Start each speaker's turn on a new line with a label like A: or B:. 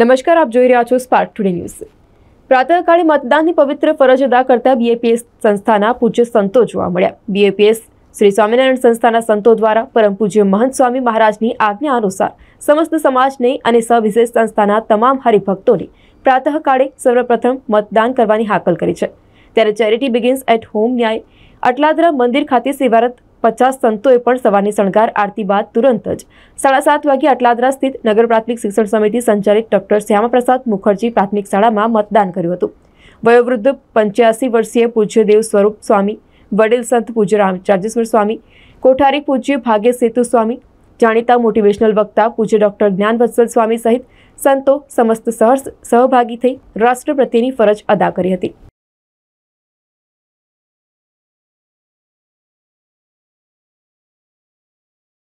A: નમસ્કાર આપ જોઈ રહ્યા છો સ્પાર્ક ટુડે ન્યૂઝ પ્રાતઃકાળે મતદાનની પવિત્ર ફરજ અદા કરતા બીએપીએસ સંસ્થાના પૂજ્ય સંતો જોવા મળ્યા બીએપીએસ શ્રી સ્વામિનારાયણ સંસ્થાના સંતો દ્વારા પરમ પૂજ્ય મહંત સ્વામી મહારાજની આજ્ઞા અનુસાર સમસ્ત સમાજને અને સવિશેષ સંસ્થાના તમામ હરિભક્તોને પ્રાતઃકાળે સર્વપ્રથમ મતદાન કરવાની હાકલ કરી છે ત્યારે ચેરિટી બિગિન્સ એટ હોમ ન્યાય અટલાદરા મંદિર ખાતે સેવારત પચાસ સંતોએ પણ સવારની શણગાર આરતી બાદ તુરંત જ સાડા સાત વાગે અટલાદરા સ્થિત નગર પ્રાથમિક શિક્ષણ સમિતિ સંચાલિત ડોક્ટર શ્યામાપ્રસાદ મુખર્જી પ્રાથમિક શાળામાં મતદાન કર્યું હતું વયોવૃદ્ધ પંચ્યાસી વર્ષીય પૂજ્યદેવ સ્વરૂપ સ્વામી વડીલ સંત પૂજ્ય રામચાર્જેશ્વર સ્વામી કોઠારી પૂજ્ય ભાગ્ય સેતુ સ્વામી જાણીતા મોટિવેશનલ વક્તા પૂજ્ય ડોક્ટર જ્ઞાનવત્સલ સ્વામી સહિત સંતો સમસ્ત સહભાગી થઈ રાષ્ટ્ર પ્રત્યેની ફરજ
B: અદા કરી હતી